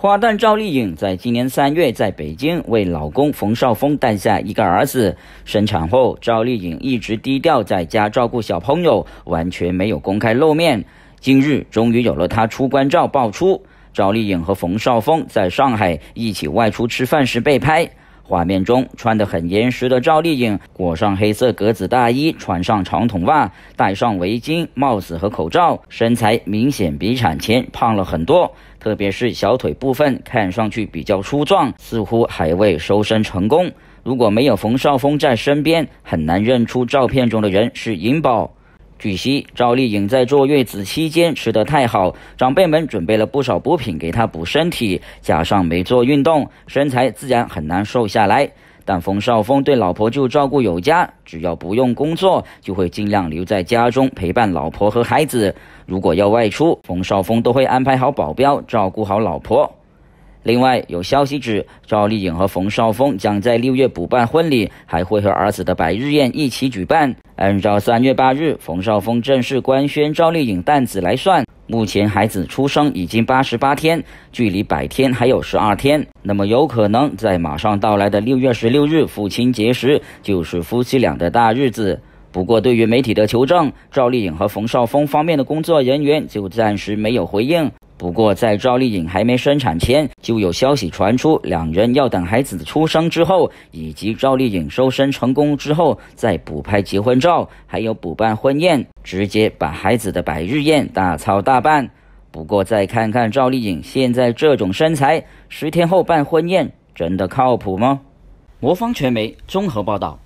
花旦赵丽颖在今年三月在北京为老公冯绍峰诞下一个儿子。生产后，赵丽颖一直低调在家照顾小朋友，完全没有公开露面。今日终于有了她出关照爆出，赵丽颖和冯绍峰在上海一起外出吃饭时被拍。画面中穿得很严实的赵丽颖，裹上黑色格子大衣，穿上长筒袜，戴上围巾、帽子和口罩，身材明显比产前胖了很多，特别是小腿部分看上去比较粗壮，似乎还未收身成功。如果没有冯绍峰在身边，很难认出照片中的人是颖宝。据悉，赵丽颖在坐月子期间吃得太好，长辈们准备了不少补品给她补身体，加上没做运动，身材自然很难瘦下来。但冯绍峰对老婆就照顾有加，只要不用工作，就会尽量留在家中陪伴老婆和孩子。如果要外出，冯绍峰都会安排好保镖，照顾好老婆。另外有消息指，赵丽颖和冯绍峰将在六月补办婚礼，还会和儿子的百日宴一起举办。按照三月八日冯绍峰正式官宣赵丽颖诞子来算，目前孩子出生已经八十八天，距离百天还有十二天，那么有可能在马上到来的六月十六日父亲节时，就是夫妻俩的大日子。不过，对于媒体的求证，赵丽颖和冯绍峰方面的工作人员就暂时没有回应。不过，在赵丽颖还没生产前，就有消息传出，两人要等孩子的出生之后，以及赵丽颖收身成功之后再补拍结婚照，还有补办婚宴，直接把孩子的百日宴大操大办。不过，再看看赵丽颖现在这种身材，十天后办婚宴真的靠谱吗？魔方传媒综合报道。